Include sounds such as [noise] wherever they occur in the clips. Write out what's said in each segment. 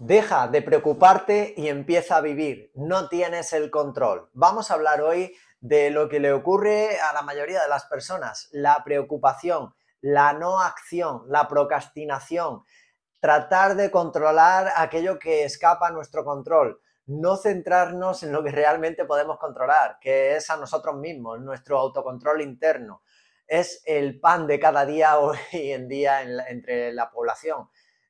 Deja de preocuparte y empieza a vivir. No tienes el control. Vamos a hablar hoy de lo que le ocurre a la mayoría de las personas, la preocupación, la no acción, la procrastinación, tratar de controlar aquello que escapa a nuestro control, no centrarnos en lo que realmente podemos controlar, que es a nosotros mismos, nuestro autocontrol interno. Es el pan de cada día [laughs] hoy en día entre la población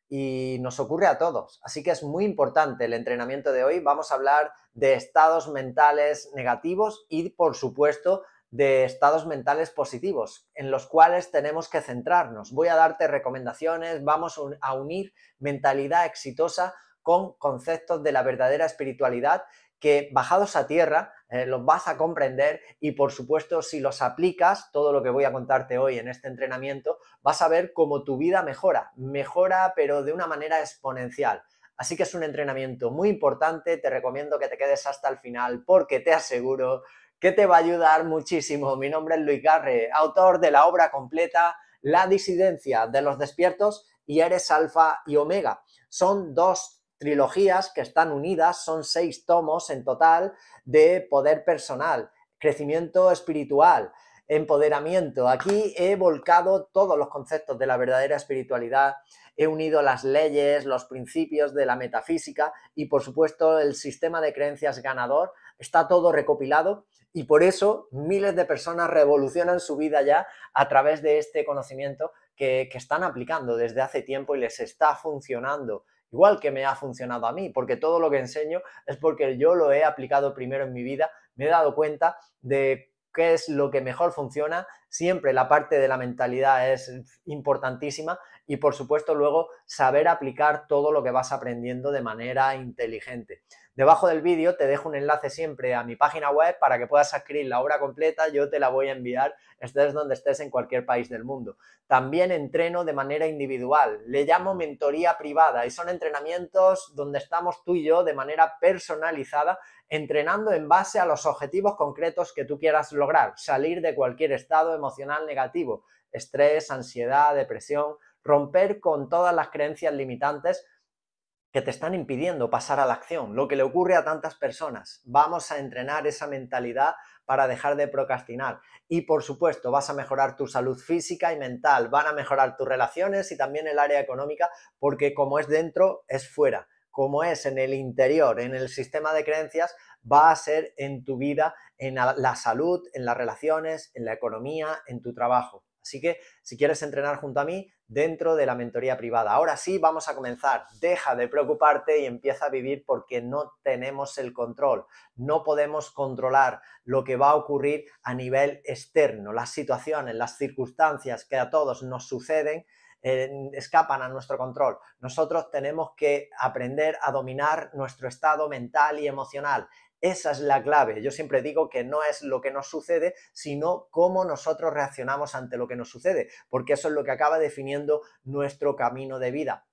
y nos ocurre a todos. Así que es muy importante el entrenamiento de hoy. Vamos a hablar de estados mentales negativos y, por supuesto, de estados mentales positivos en los cuales tenemos que centrarnos. Voy a darte recomendaciones, vamos a unir mentalidad exitosa con conceptos de la verdadera espiritualidad que bajados a tierra eh, los vas a comprender y por supuesto si los aplicas, todo lo que voy a contarte hoy en este entrenamiento, vas a ver cómo tu vida mejora, mejora pero de una manera exponencial. Así que es un entrenamiento muy importante, te recomiendo que te quedes hasta el final porque te aseguro que te va a ayudar muchísimo. Mi nombre es Luis Garre, autor de la obra completa La disidencia de los despiertos y eres alfa y omega. Son dos trilogías que están unidas, son seis tomos en total de poder personal, crecimiento espiritual, empoderamiento. Aquí he volcado todos los conceptos de la verdadera espiritualidad, he unido las leyes, los principios de la metafísica y por supuesto el sistema de creencias ganador, está todo recopilado y por eso miles de personas revolucionan su vida ya a través de este conocimiento que, están aplicando desde hace tiempo y les está funcionando igual que me ha funcionado a mí, porque todo lo que enseño es porque yo lo he aplicado primero en mi vida, me he dado cuenta de qué es lo que mejor funciona, siempre la parte de la mentalidad es importantísima y por supuesto luego saber aplicar todo lo que vas aprendiendo de manera inteligente. Debajo del vídeo te dejo un enlace siempre a mi página web para que puedas adquirir la obra completa, yo te la voy a enviar, estés donde estés en cualquier país del mundo. También entreno de manera individual, le llamo mentoría privada y son entrenamientos donde estamos tú y yo de manera personalizada, entrenando en base a los objetivos concretos que tú quieras lograr, salir de cualquier estado emocional negativo, estrés, ansiedad, depresión, romper con todas las creencias limitantes que te están impidiendo pasar a la acción, lo que le ocurre a tantas personas. Vamos a entrenar esa mentalidad para dejar de procrastinar. Y por supuesto, vas a mejorar tu salud física y mental, van a mejorar tus relaciones y también el área económica, porque como es dentro, es fuera. Como es en el interior, en el sistema de creencias, va a ser en tu vida, en la salud, en las relaciones, en la economía, en tu trabajo. Así que si quieres entrenar junto a mí, dentro de la mentoría privada. Ahora sí, vamos a comenzar. Deja de preocuparte y empieza a vivir porque no tenemos el control. No podemos controlar lo que va a ocurrir a nivel externo, las situaciones, las circunstancias que a todos nos suceden eh, escapan a nuestro control. Nosotros tenemos que aprender a dominar nuestro estado mental y emocional. Esa es la clave. Yo siempre digo que no es lo que nos sucede, sino cómo nosotros reaccionamos ante lo que nos sucede, porque eso es lo que acaba definiendo nuestro camino de vida.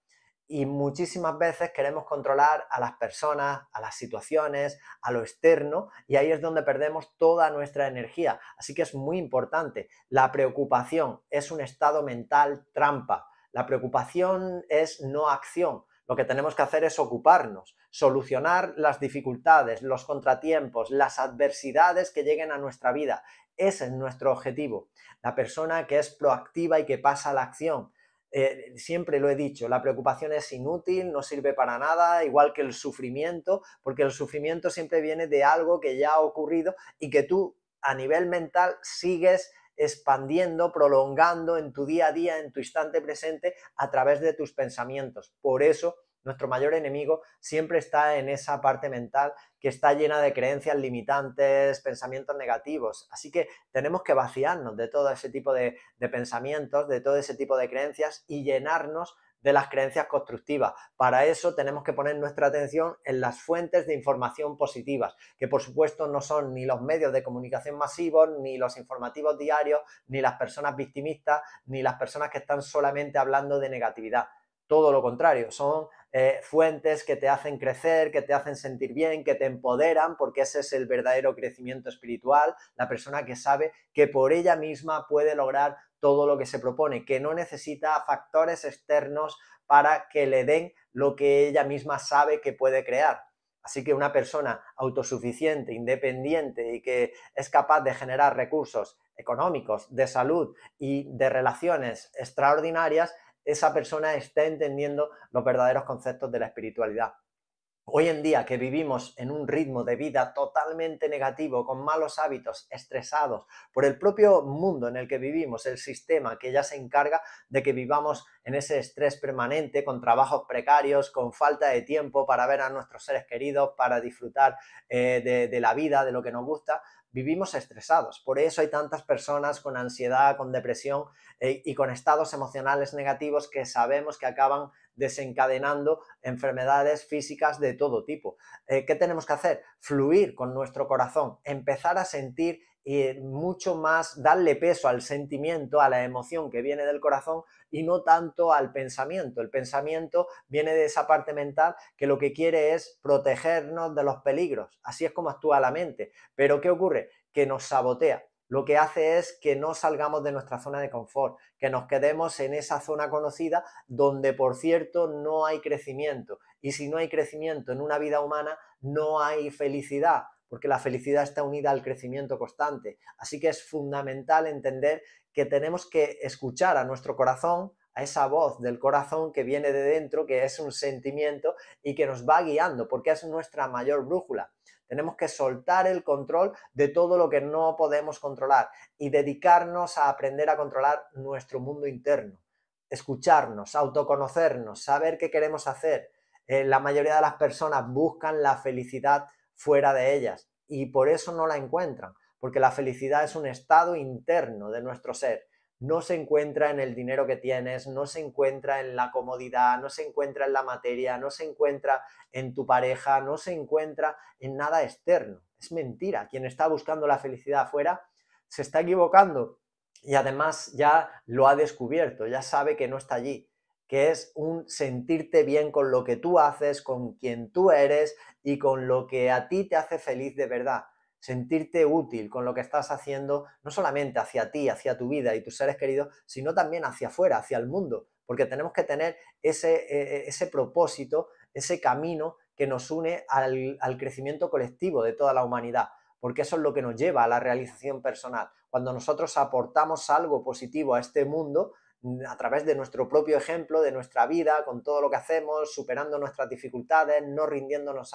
Y muchísimas veces queremos controlar a las personas, a las situaciones, a lo externo, y ahí es donde perdemos toda nuestra energía. Así que es muy importante. La preocupación es un estado mental trampa. La preocupación es no acción. Lo que tenemos que hacer es ocuparnos solucionar las dificultades, los contratiempos, las adversidades que lleguen a nuestra vida. Ese es nuestro objetivo. La persona que es proactiva y que pasa a la acción. Eh, siempre lo he dicho, la preocupación es inútil, no sirve para nada, igual que el sufrimiento, porque el sufrimiento siempre viene de algo que ya ha ocurrido y que tú a nivel mental sigues expandiendo, prolongando en tu día a día, en tu instante presente, a través de tus pensamientos. Por eso nuestro mayor enemigo siempre está en esa parte mental que está llena de creencias limitantes, pensamientos negativos. Así que tenemos que vaciarnos de todo ese tipo de, pensamientos, de todo ese tipo de creencias y llenarnos de las creencias constructivas. Para eso tenemos que poner nuestra atención en las fuentes de información positivas, que por supuesto no son ni los medios de comunicación masivos, ni los informativos diarios, ni las personas victimistas, ni las personas que están solamente hablando de negatividad. Todo lo contrario, son eh, fuentes que te hacen crecer, que te hacen sentir bien, que te empoderan, porque ese es el verdadero crecimiento espiritual, la persona que sabe que por ella misma puede lograr todo lo que se propone, que no necesita factores externos para que le den lo que ella misma sabe que puede crear. Así que una persona autosuficiente, independiente y que es capaz de generar recursos económicos, de salud y de relaciones extraordinarias esa persona está entendiendo los verdaderos conceptos de la espiritualidad. Hoy en día que vivimos en un ritmo de vida totalmente negativo, con malos hábitos, estresados por el propio mundo en el que vivimos, el sistema que ya se encarga de que vivamos en ese estrés permanente, con trabajos precarios, con falta de tiempo para ver a nuestros seres queridos, para disfrutar eh, de la vida, de lo que nos gusta, vivimos estresados. Por eso hay tantas personas con ansiedad, con depresión eh, y con estados emocionales negativos que sabemos que acaban desencadenando enfermedades físicas de todo tipo. Eh, ¿Qué tenemos que hacer? Fluir con nuestro corazón, empezar a sentir y eh, mucho más darle peso al sentimiento, a la emoción que viene del corazón y no tanto al pensamiento. El pensamiento viene de esa parte mental que lo que quiere es protegernos de los peligros. Así es como actúa la mente. Pero ¿qué ocurre? Que nos sabotea lo que hace es que no salgamos de nuestra zona de confort, que nos quedemos en esa zona conocida donde, por cierto, no hay crecimiento. Y si no hay crecimiento en una vida humana, no hay felicidad porque la felicidad está unida al crecimiento constante. Así que es fundamental entender que tenemos que escuchar a nuestro corazón, a esa voz del corazón que viene de dentro, que es un sentimiento y que nos va guiando, porque es nuestra mayor brújula. Tenemos que soltar el control de todo lo que no podemos controlar y dedicarnos a aprender a controlar nuestro mundo interno, escucharnos, autoconocernos, saber qué queremos hacer. Eh, la mayoría de las personas buscan la felicidad fuera de ellas y por eso no la encuentran, porque la felicidad es un estado interno de nuestro ser. No se encuentra en el dinero que tienes, no se encuentra en la comodidad, no se encuentra en la materia, no se encuentra en tu pareja, no se encuentra en nada externo. Es mentira. Quien está buscando la felicidad afuera se está equivocando y además ya lo ha descubierto, ya sabe que no está allí que es un sentirte bien con lo que tú haces, con quien tú eres y con lo que a ti te hace feliz de verdad. Sentirte útil con lo que estás haciendo, no solamente hacia ti, hacia tu vida y tus seres queridos, sino también hacia afuera, hacia el mundo, porque tenemos que tener ese, e, e, propósito, ese camino que nos une al crecimiento colectivo de toda la humanidad porque eso es lo que nos lleva a la realización personal. Cuando nosotros aportamos algo positivo a este mundo, a través de nuestro propio ejemplo, de nuestra vida, con todo lo que hacemos, superando nuestras dificultades, no rindiéndonos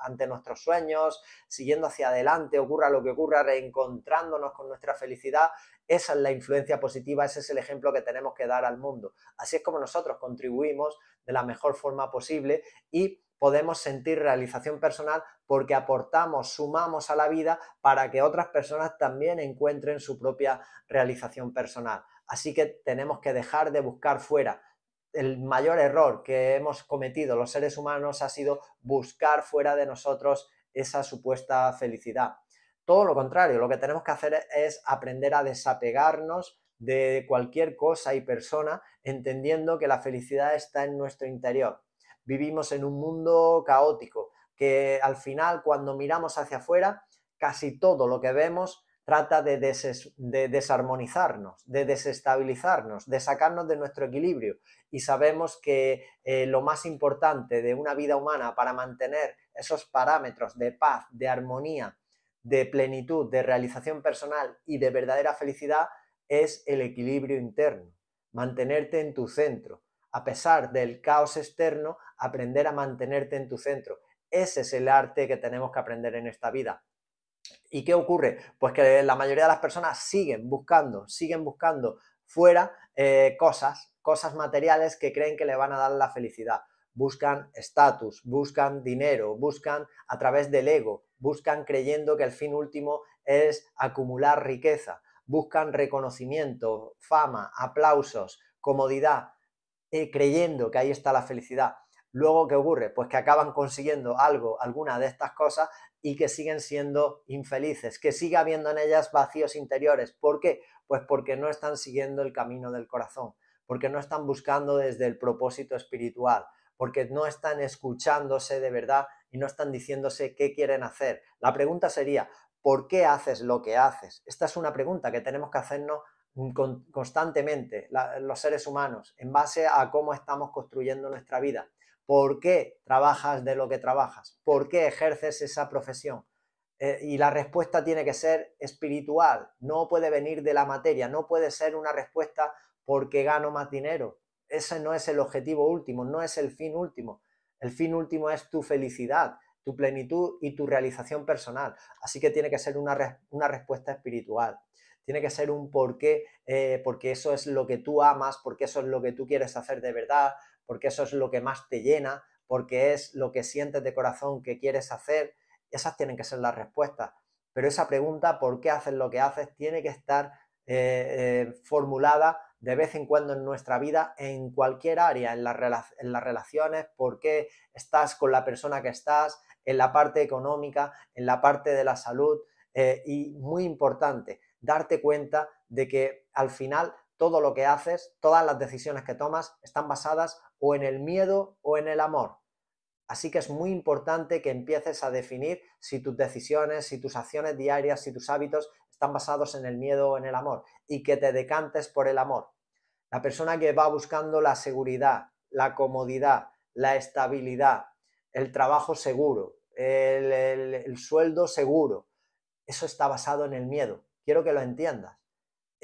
ante nuestros sueños, siguiendo hacia adelante, ocurra lo que ocurra, reencontrándonos con nuestra felicidad, esa es la influencia positiva, ese es el ejemplo que tenemos que dar al mundo. Así es como nosotros contribuimos de la mejor forma posible y podemos sentir realización personal porque aportamos, sumamos a la vida para que otras personas también encuentren su propia realización personal. Así que tenemos que dejar de buscar fuera. El mayor error que hemos cometido los seres humanos ha sido buscar fuera de nosotros esa supuesta felicidad. Todo lo contrario, lo que tenemos que hacer es aprender a desapegarnos de cualquier cosa y persona, entendiendo que la felicidad está en nuestro interior. Vivimos en un mundo caótico, que al final cuando miramos hacia afuera, casi todo lo que vemos trata de, de desarmonizarnos, de desestabilizarnos, de sacarnos de nuestro equilibrio. Y sabemos que eh, lo más importante de una vida humana para mantener esos parámetros de paz, de armonía, de plenitud, de realización personal y de verdadera felicidad es el equilibrio interno, mantenerte en tu centro. A pesar del caos externo, aprender a mantenerte en tu centro. Ese es el arte que tenemos que aprender en esta vida. ¿Y qué ocurre? Pues que la mayoría de las personas siguen buscando, siguen buscando fuera eh, cosas, cosas materiales que creen que le van a dar la felicidad. Buscan estatus, buscan dinero, buscan a través del ego, buscan creyendo que el fin último es acumular riqueza, buscan reconocimiento, fama, aplausos, comodidad, eh, creyendo que ahí está la felicidad. Luego, ¿qué ocurre? Pues que acaban consiguiendo algo, alguna de estas cosas, y que siguen siendo infelices, que siga habiendo en ellas vacíos interiores. ¿Por qué? Pues porque no están siguiendo el camino del corazón, porque no están buscando desde el propósito espiritual, porque no están escuchándose de verdad y no están diciéndose qué quieren hacer. La pregunta sería, ¿por qué haces lo que haces? Esta es una pregunta que tenemos que hacernos constantemente los seres humanos en base a cómo estamos construyendo nuestra vida por qué trabajas de lo que trabajas, por qué ejerces esa profesión. Eh, y la respuesta tiene que ser espiritual, no puede venir de la materia, no puede ser una respuesta porque gano más dinero. Ese no es el objetivo último, no es el fin último. El fin último es tu felicidad, tu plenitud y tu realización personal. Así que tiene que ser una, respuesta espiritual. Tiene que ser un por qué. Eh, porque eso es lo que tú amas, porque eso es lo que tú quieres hacer de verdad, porque eso es lo que más te llena, porque es lo que sientes de corazón que quieres hacer. Esas tienen que ser las respuestas. Pero esa pregunta, ¿por qué haces lo que haces?, tiene que estar eh, eh, formulada de vez en cuando en nuestra vida, en cualquier área, en, las relaciones, por qué estás con la persona que estás, en la parte económica, en la parte de la salud. Eh, y muy importante, darte cuenta de que al final todo lo que haces, todas las decisiones que tomas están basadas o en el miedo o en el amor. Así que es muy importante que empieces a definir si tus decisiones, si tus acciones diarias, si tus hábitos están basados en el miedo o en el amor y que te decantes por el amor. La persona que va buscando la seguridad, la comodidad, la estabilidad, el trabajo seguro, el, el sueldo seguro, eso está basado en el miedo. Quiero que lo entiendas.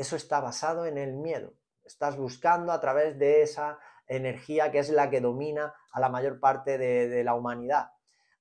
Eso está basado en el miedo. Estás buscando a través de esa energía que es la que domina a la mayor parte de, la humanidad.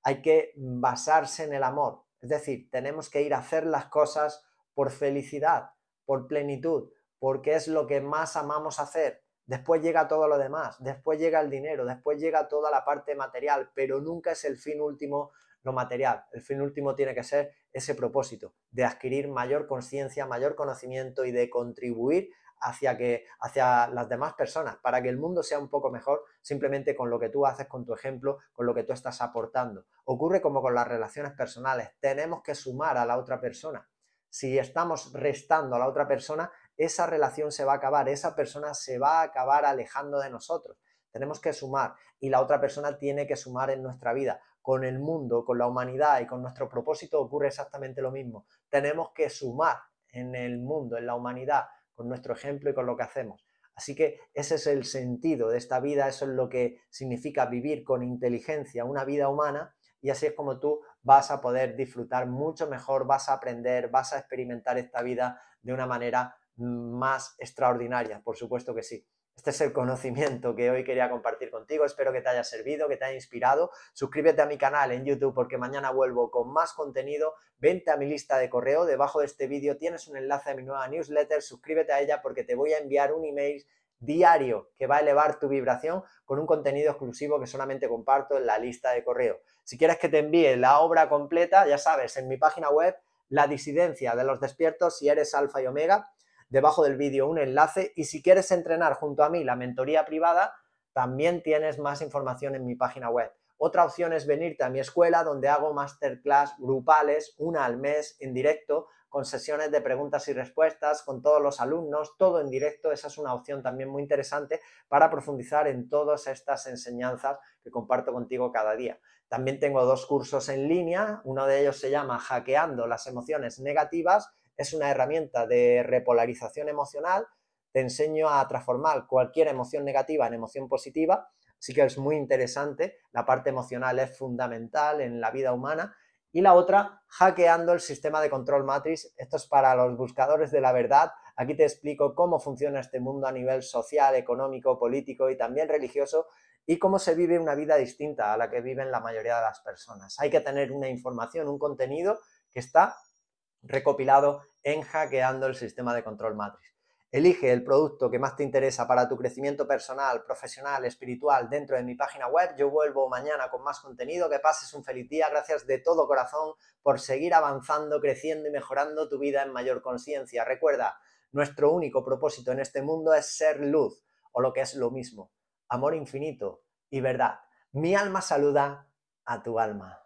Hay que basarse en el amor. Es decir, tenemos que ir a hacer las cosas por felicidad, por plenitud, porque es lo que más amamos hacer. Después llega todo lo demás, después llega el dinero, después llega toda la parte material, pero nunca es el fin último lo material. El fin último tiene que ser ese propósito de adquirir mayor conciencia, mayor conocimiento y de contribuir hacia, que, hacia las demás personas, para que el mundo sea un poco mejor simplemente con lo que tú haces, con tu ejemplo, con lo que tú estás aportando. Ocurre como con las relaciones personales, tenemos que sumar a la otra persona. Si estamos restando a la otra persona, esa relación se va a acabar, esa persona se va a acabar alejando de nosotros. Tenemos que sumar y la otra persona tiene que sumar en nuestra vida con el mundo, con la humanidad y con nuestro propósito ocurre exactamente lo mismo. Tenemos que sumar en el mundo, en la humanidad, con nuestro ejemplo y con lo que hacemos. Así que ese es el sentido de esta vida, eso es lo que significa vivir con inteligencia una vida humana y así es como tú vas a poder disfrutar mucho mejor, vas a aprender, vas a experimentar esta vida de una manera más extraordinaria, por supuesto que sí. Este es el conocimiento que hoy quería compartir contigo. Espero que te haya servido, que te haya inspirado. Suscríbete a mi canal en YouTube porque mañana vuelvo con más contenido. Vente a mi lista de correo. Debajo de este vídeo tienes un enlace a mi nueva newsletter. Suscríbete a ella porque te voy a enviar un email diario que va a elevar tu vibración con un contenido exclusivo que solamente comparto en la lista de correo. Si quieres que te envíe la obra completa, ya sabes, en mi página web, La disidencia de los despiertos, si eres alfa y omega debajo del vídeo un enlace y si quieres entrenar junto a mí la mentoría privada, también tienes más información en mi página web. Otra opción es venirte a mi escuela donde hago masterclass grupales, una al mes, en directo, con sesiones de preguntas y respuestas, con todos los alumnos, todo en directo. Esa es una opción también muy interesante para profundizar en todas estas enseñanzas que comparto contigo cada día. También tengo dos cursos en línea, uno de ellos se llama Hackeando las emociones negativas es una herramienta de repolarización emocional. Te enseño a transformar cualquier emoción negativa en emoción positiva. Así que es muy interesante. La parte emocional es fundamental en la vida humana. Y la otra, hackeando el sistema de control matrix. Esto es para los buscadores de la verdad. Aquí te explico cómo funciona este mundo a nivel social, económico, político y también religioso y cómo se vive una vida distinta a la que viven la mayoría de las personas. Hay que tener una información, un contenido que está recopilado en hackeando el sistema de control matrix. Elige el producto que más te interesa para tu crecimiento personal, profesional, espiritual dentro de mi página web. Yo vuelvo mañana con más contenido. Que pases un feliz día. Gracias de todo corazón por seguir avanzando, creciendo y mejorando tu vida en mayor conciencia. Recuerda, nuestro único propósito en este mundo es ser luz, o lo que es lo mismo, amor infinito y verdad. Mi alma saluda a tu alma.